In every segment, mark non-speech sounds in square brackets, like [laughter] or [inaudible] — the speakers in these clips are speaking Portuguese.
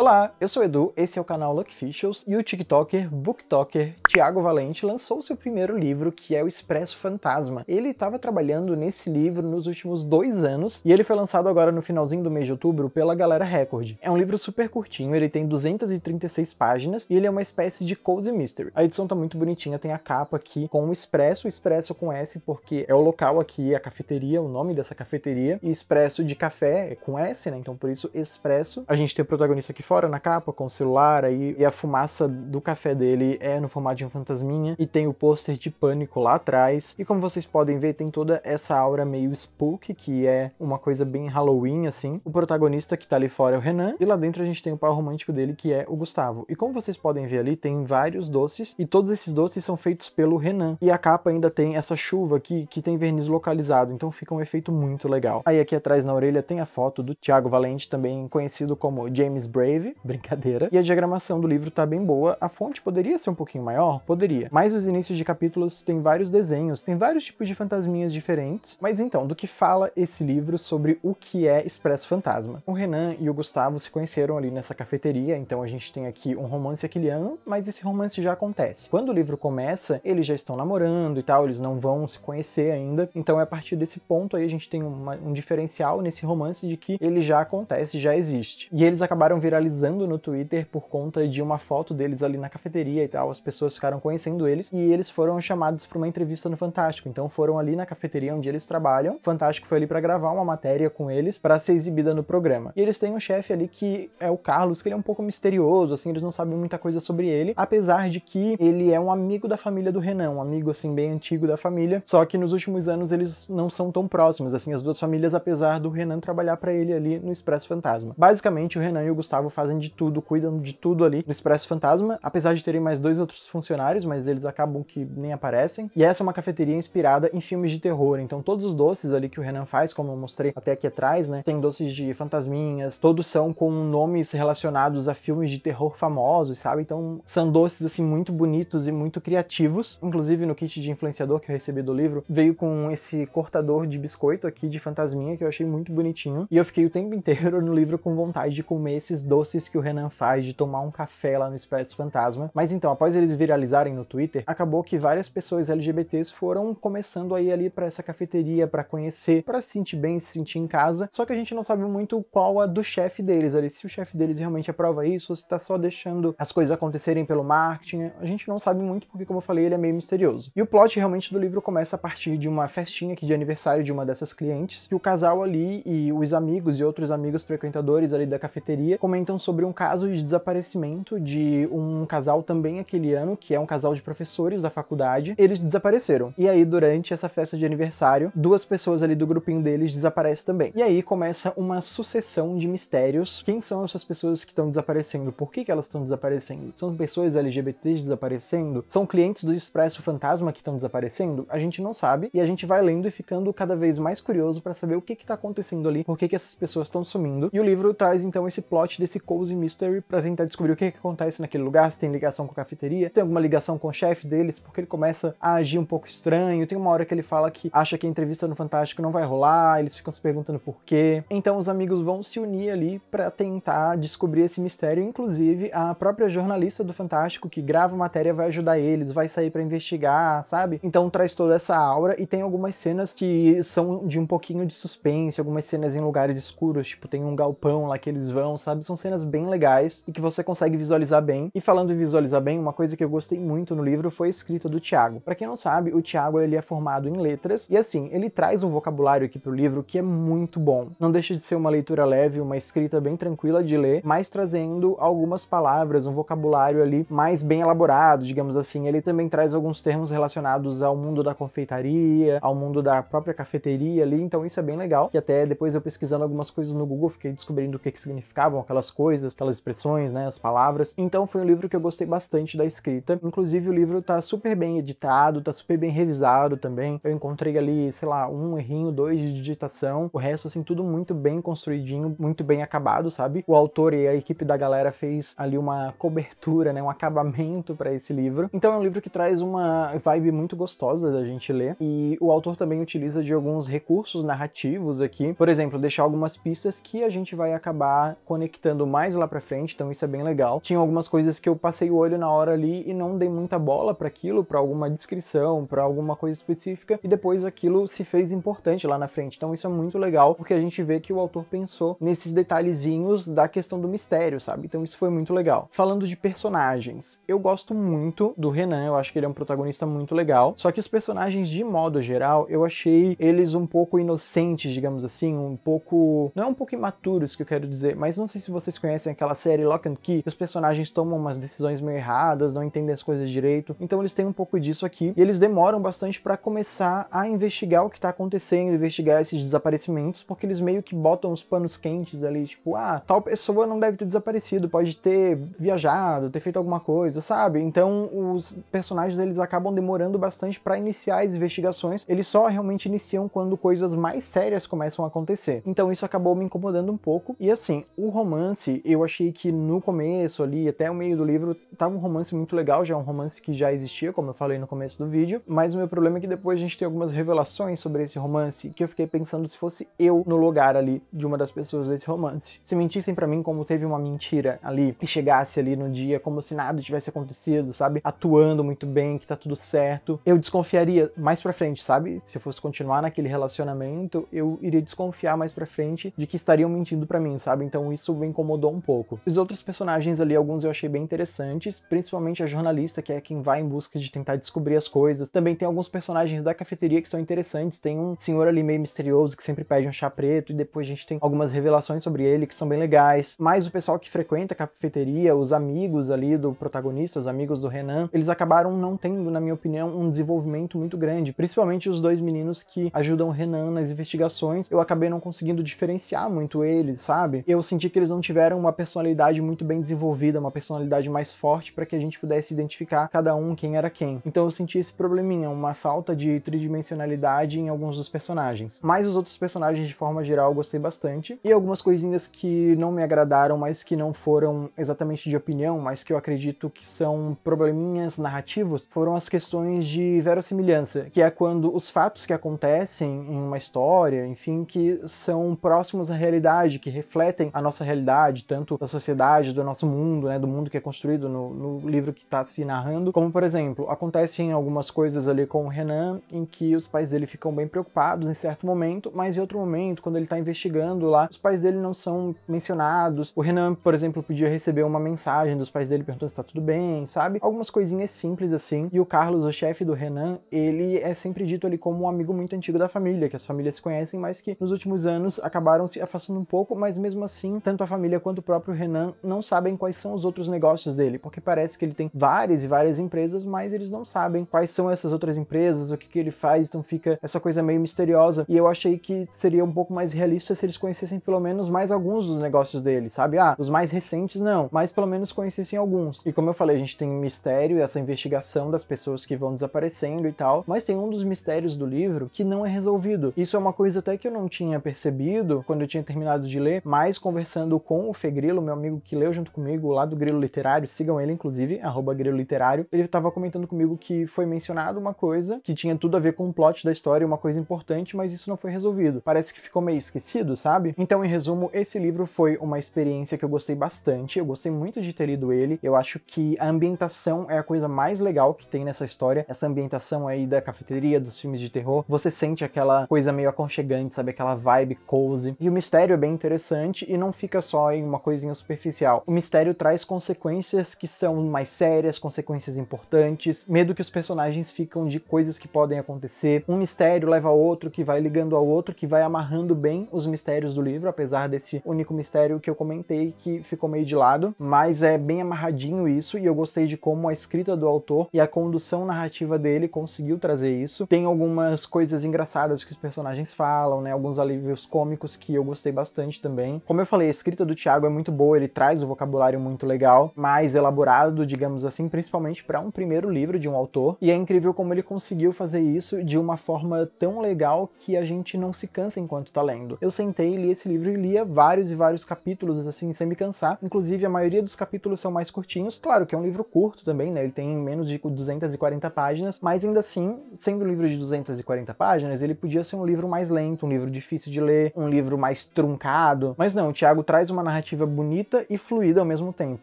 Olá, eu sou o Edu, esse é o canal Fishels, e o TikToker, booktoker Tiago Valente lançou seu primeiro livro, que é o Expresso Fantasma. Ele estava trabalhando nesse livro nos últimos dois anos e ele foi lançado agora no finalzinho do mês de outubro pela Galera Record. É um livro super curtinho, ele tem 236 páginas e ele é uma espécie de cozy mystery. A edição tá muito bonitinha, tem a capa aqui com o Expresso, Expresso com S porque é o local aqui, a cafeteria, o nome dessa cafeteria, e Expresso de café é com S, né? Então por isso Expresso. A gente tem o protagonista aqui fora na capa com o celular aí e a fumaça do café dele é no formato de um fantasminha e tem o pôster de pânico lá atrás. E como vocês podem ver, tem toda essa aura meio spook, que é uma coisa bem Halloween assim. O protagonista que tá ali fora é o Renan e lá dentro a gente tem o pau romântico dele que é o Gustavo. E como vocês podem ver ali, tem vários doces e todos esses doces são feitos pelo Renan. E a capa ainda tem essa chuva aqui que tem verniz localizado, então fica um efeito muito legal. Aí aqui atrás na orelha tem a foto do Thiago Valente, também conhecido como James Brave [laughs] brincadeira, e a diagramação do livro tá bem boa, a fonte poderia ser um pouquinho maior? Poderia, mas os inícios de capítulos tem vários desenhos, tem vários tipos de fantasminhas diferentes, mas então, do que fala esse livro sobre o que é Expresso Fantasma? O Renan e o Gustavo se conheceram ali nessa cafeteria, então a gente tem aqui um romance aquiliano, mas esse romance já acontece. Quando o livro começa, eles já estão namorando e tal, eles não vão se conhecer ainda, então é a partir desse ponto aí a gente tem uma, um diferencial nesse romance de que ele já acontece, já existe. E eles acabaram viralizando viralizando no Twitter por conta de uma foto deles ali na cafeteria e tal. As pessoas ficaram conhecendo eles e eles foram chamados para uma entrevista no Fantástico. Então foram ali na cafeteria onde eles trabalham. O Fantástico foi ali para gravar uma matéria com eles para ser exibida no programa. E eles têm um chefe ali que é o Carlos, que ele é um pouco misterioso, assim, eles não sabem muita coisa sobre ele, apesar de que ele é um amigo da família do Renan, um amigo assim bem antigo da família, só que nos últimos anos eles não são tão próximos assim as duas famílias, apesar do Renan trabalhar para ele ali no Expresso Fantasma. Basicamente, o Renan e o Gustavo fazem de tudo, cuidam de tudo ali no Expresso Fantasma, apesar de terem mais dois outros funcionários, mas eles acabam que nem aparecem. E essa é uma cafeteria inspirada em filmes de terror, então todos os doces ali que o Renan faz, como eu mostrei até aqui atrás, né? Tem doces de fantasminhas, todos são com nomes relacionados a filmes de terror famosos, sabe? Então são doces assim muito bonitos e muito criativos. Inclusive no kit de influenciador que eu recebi do livro, veio com esse cortador de biscoito aqui de fantasminha que eu achei muito bonitinho. E eu fiquei o tempo [laughs] inteiro no livro com vontade de comer esses doces doces que o Renan faz de tomar um café lá no Expresso Fantasma. Mas então, após eles viralizarem no Twitter, acabou que várias pessoas LGBTs foram começando a ir ali para essa cafeteria para conhecer, para se sentir bem, se sentir em casa. Só que a gente não sabe muito qual a do chefe deles ali, se o chefe deles realmente aprova isso ou se tá só deixando as coisas acontecerem pelo marketing. A gente não sabe muito porque, como eu falei, ele é meio misterioso. E o plot realmente do livro começa a partir de uma festinha aqui de aniversário de uma dessas clientes, que o casal ali e os amigos e outros amigos frequentadores ali da cafeteria comentam sobre um caso de desaparecimento de um casal também aquele ano, que é um casal de professores da faculdade. Eles desapareceram. E aí, durante essa festa de aniversário, duas pessoas ali do grupinho deles desaparecem também. E aí começa uma sucessão de mistérios. Quem são essas pessoas que estão desaparecendo? Por que, que elas estão desaparecendo? São pessoas LGBTs desaparecendo? São clientes do Expresso Fantasma que estão desaparecendo? A gente não sabe e a gente vai lendo e ficando cada vez mais curioso para saber o que está acontecendo ali, por que, que essas pessoas estão sumindo. E o livro traz então esse plot desse Cozy Mystery para tentar descobrir o que, que, acontece naquele lugar, se tem ligação com a cafeteria, tem alguma ligação com o chefe deles, porque ele começa a agir um pouco estranho. Tem uma hora que ele fala que acha que a entrevista no Fantástico não vai rolar, eles ficam se perguntando por quê. Então os amigos vão se unir ali para tentar descobrir esse mistério. Inclusive, a própria jornalista do Fantástico que grava a matéria vai ajudar eles, vai sair para investigar, sabe? Então traz toda essa aura e tem algumas cenas que são de um pouquinho de suspense, algumas cenas em lugares escuros, tipo tem um galpão lá que eles vão, sabe? São cenas cenas bem legais e que você consegue visualizar bem. E falando em visualizar bem, uma coisa que eu gostei muito no livro foi a escrita do Tiago. Para quem não sabe, o Tiago ele é formado em letras e assim, ele traz um vocabulário aqui pro livro que é muito bom. Não deixa de ser uma leitura leve, uma escrita bem tranquila de ler, mas trazendo algumas palavras, um vocabulário ali mais bem elaborado, digamos assim. Ele também traz alguns termos relacionados ao mundo da confeitaria, ao mundo da própria cafeteria ali, então isso é bem legal. E até depois eu pesquisando algumas coisas no Google, fiquei descobrindo o que, que significavam aquelas coisas coisas, aquelas expressões, né, as palavras. Então foi um livro que eu gostei bastante da escrita. Inclusive o livro tá super bem editado, tá super bem revisado também. Eu encontrei ali, sei lá, um errinho, dois de digitação. O resto assim tudo muito bem construidinho, muito bem acabado, sabe? O autor e a equipe da galera fez ali uma cobertura, né, um acabamento para esse livro. Então é um livro que traz uma vibe muito gostosa da gente ler e o autor também utiliza de alguns recursos narrativos aqui, por exemplo, deixar algumas pistas que a gente vai acabar conectando mais lá pra frente, então isso é bem legal. Tinha algumas coisas que eu passei o olho na hora ali e não dei muita bola para aquilo, para alguma descrição, para alguma coisa específica, e depois aquilo se fez importante lá na frente. Então isso é muito legal, porque a gente vê que o autor pensou nesses detalhezinhos da questão do mistério, sabe? Então isso foi muito legal. Falando de personagens, eu gosto muito do Renan, eu acho que ele é um protagonista muito legal, só que os personagens, de modo geral, eu achei eles um pouco inocentes, digamos assim, um pouco. Não é um pouco imaturos que eu quero dizer, mas não sei se vocês conhecem aquela série Lock and Key, os personagens tomam umas decisões meio erradas, não entendem as coisas direito. Então eles têm um pouco disso aqui e eles demoram bastante para começar a investigar o que tá acontecendo, investigar esses desaparecimentos, porque eles meio que botam os panos quentes ali, tipo, ah, tal pessoa não deve ter desaparecido, pode ter viajado, ter feito alguma coisa, sabe? Então os personagens eles acabam demorando bastante para iniciar as investigações. Eles só realmente iniciam quando coisas mais sérias começam a acontecer. Então isso acabou me incomodando um pouco. E assim, o romance romance, eu achei que no começo ali, até o meio do livro, tava um romance muito legal, já é um romance que já existia, como eu falei no começo do vídeo, mas o meu problema é que depois a gente tem algumas revelações sobre esse romance que eu fiquei pensando se fosse eu no lugar ali de uma das pessoas desse romance. Se mentissem para mim como teve uma mentira ali e chegasse ali no dia como se nada tivesse acontecido, sabe? Atuando muito bem, que tá tudo certo. Eu desconfiaria mais para frente, sabe? Se eu fosse continuar naquele relacionamento, eu iria desconfiar mais para frente de que estariam mentindo para mim, sabe? Então isso me incomodou mudou um pouco. Os outros personagens ali, alguns eu achei bem interessantes, principalmente a jornalista, que é quem vai em busca de tentar descobrir as coisas. Também tem alguns personagens da cafeteria que são interessantes, tem um senhor ali meio misterioso que sempre pede um chá preto, e depois a gente tem algumas revelações sobre ele que são bem legais. Mas o pessoal que frequenta a cafeteria, os amigos ali do protagonista, os amigos do Renan, eles acabaram não tendo, na minha opinião, um desenvolvimento muito grande, principalmente os dois meninos que ajudam o Renan nas investigações. Eu acabei não conseguindo diferenciar muito eles, sabe? Eu senti que eles não tiveram tiveram uma personalidade muito bem desenvolvida, uma personalidade mais forte para que a gente pudesse identificar cada um quem era quem. Então eu senti esse probleminha, uma falta de tridimensionalidade em alguns dos personagens. Mas os outros personagens, de forma geral, eu gostei bastante. E algumas coisinhas que não me agradaram, mas que não foram exatamente de opinião, mas que eu acredito que são probleminhas narrativos, foram as questões de verossimilhança, que é quando os fatos que acontecem em uma história, enfim, que são próximos à realidade, que refletem a nossa realidade, tanto da sociedade, do nosso mundo, né, do mundo que é construído no, no livro que está se narrando, como por exemplo, acontecem algumas coisas ali com o Renan em que os pais dele ficam bem preocupados em certo momento, mas em outro momento, quando ele está investigando lá, os pais dele não são mencionados. O Renan, por exemplo, podia receber uma mensagem dos pais dele perguntando se está tudo bem, sabe? Algumas coisinhas simples assim. E o Carlos, o chefe do Renan, ele é sempre dito ali como um amigo muito antigo da família, que as famílias se conhecem, mas que nos últimos anos acabaram se afastando um pouco, mas mesmo assim, tanto a família quanto quanto o próprio Renan não sabem quais são os outros negócios dele, porque parece que ele tem várias e várias empresas, mas eles não sabem quais são essas outras empresas, o que, que ele faz, então fica essa coisa meio misteriosa. E eu achei que seria um pouco mais realista se eles conhecessem pelo menos mais alguns dos negócios dele, sabe? Ah, os mais recentes não, mas pelo menos conhecessem alguns. E como eu falei, a gente tem um mistério e essa investigação das pessoas que vão desaparecendo e tal, mas tem um dos mistérios do livro que não é resolvido. Isso é uma coisa até que eu não tinha percebido quando eu tinha terminado de ler, mas conversando com o Fê Grilo, meu amigo que leu junto comigo lá do Grilo Literário, sigam ele inclusive, arroba Grilo Literário, ele estava comentando comigo que foi mencionado uma coisa que tinha tudo a ver com o plot da história, uma coisa importante, mas isso não foi resolvido. Parece que ficou meio esquecido, sabe? Então, em resumo, esse livro foi uma experiência que eu gostei bastante, eu gostei muito de ter lido ele, eu acho que a ambientação é a coisa mais legal que tem nessa história, essa ambientação aí da cafeteria, dos filmes de terror, você sente aquela coisa meio aconchegante, sabe? Aquela vibe cozy. E o mistério é bem interessante e não fica só em uma coisinha superficial. O mistério traz consequências que são mais sérias, consequências importantes, medo que os personagens ficam de coisas que podem acontecer. Um mistério leva a outro, que vai ligando ao outro, que vai amarrando bem os mistérios do livro, apesar desse único mistério que eu comentei que ficou meio de lado, mas é bem amarradinho isso e eu gostei de como a escrita do autor e a condução narrativa dele conseguiu trazer isso. Tem algumas coisas engraçadas que os personagens falam, né? Alguns alívios cômicos que eu gostei bastante também. Como eu falei, a escrita do teatro Thiago é muito boa, ele traz o um vocabulário muito legal, mais elaborado, digamos assim, principalmente para um primeiro livro de um autor. E é incrível como ele conseguiu fazer isso de uma forma tão legal que a gente não se cansa enquanto tá lendo. Eu sentei, li esse livro e lia vários e vários capítulos assim sem me cansar. Inclusive, a maioria dos capítulos são mais curtinhos. Claro que é um livro curto também, né? Ele tem menos de 240 páginas, mas ainda assim, sendo um livro de 240 páginas, ele podia ser um livro mais lento, um livro difícil de ler, um livro mais truncado. Mas não, o Thiago traz uma narrativa narrativa bonita e fluida ao mesmo tempo.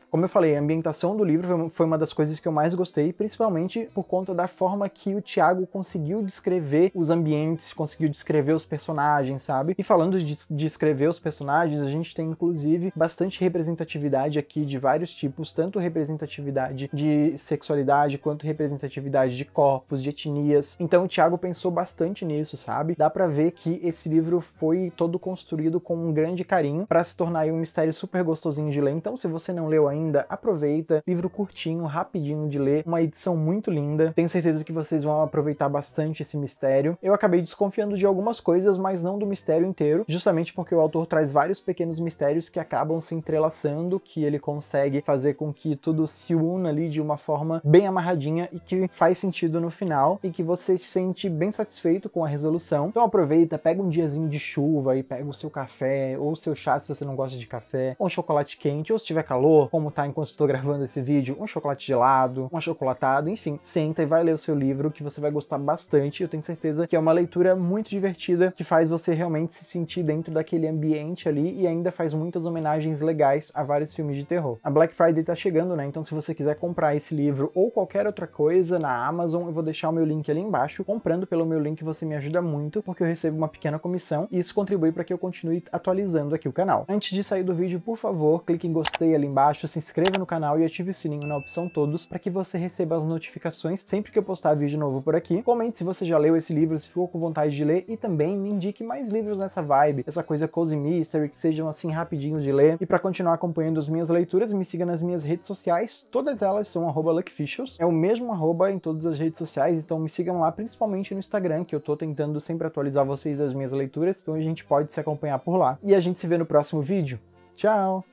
Como eu falei, a ambientação do livro foi uma das coisas que eu mais gostei, principalmente por conta da forma que o Thiago conseguiu descrever os ambientes, conseguiu descrever os personagens, sabe? E falando de descrever os personagens, a gente tem inclusive bastante representatividade aqui de vários tipos, tanto representatividade de sexualidade quanto representatividade de corpos, de etnias. Então o Thiago pensou bastante nisso, sabe? Dá para ver que esse livro foi todo construído com um grande carinho para se tornar um mistério super gostosinho de ler, então se você não leu ainda, aproveita. Livro curtinho, rapidinho de ler, uma edição muito linda. Tenho certeza que vocês vão aproveitar bastante esse mistério. Eu acabei desconfiando de algumas coisas, mas não do mistério inteiro, justamente porque o autor traz vários pequenos mistérios que acabam se entrelaçando, que ele consegue fazer com que tudo se una ali de uma forma bem amarradinha e que faz sentido no final e que você se sente bem satisfeito com a resolução. Então aproveita, pega um diazinho de chuva e pega o seu café ou o seu chá se você não gosta de café café, um chocolate quente, ou se tiver calor, como tá enquanto estou gravando esse vídeo, um chocolate gelado, um chocolatado, enfim, senta e vai ler o seu livro que você vai gostar bastante. Eu tenho certeza que é uma leitura muito divertida que faz você realmente se sentir dentro daquele ambiente ali e ainda faz muitas homenagens legais a vários filmes de terror. A Black Friday tá chegando, né? Então se você quiser comprar esse livro ou qualquer outra coisa na Amazon, eu vou deixar o meu link ali embaixo. Comprando pelo meu link você me ajuda muito porque eu recebo uma pequena comissão e isso contribui para que eu continue atualizando aqui o canal. Antes de sair do vídeo vídeo, por favor, clique em gostei ali embaixo, se inscreva no canal e ative o sininho na opção todos para que você receba as notificações sempre que eu postar vídeo novo por aqui. Comente se você já leu esse livro, se ficou com vontade de ler e também me indique mais livros nessa vibe, essa coisa cozy mystery, que sejam assim rapidinho de ler. E para continuar acompanhando as minhas leituras, me siga nas minhas redes sociais, todas elas são luckfishels, é o mesmo arroba em todas as redes sociais, então me sigam lá, principalmente no Instagram, que eu tô tentando sempre atualizar vocês das minhas leituras, então a gente pode se acompanhar por lá. E a gente se vê no próximo vídeo. Tchau!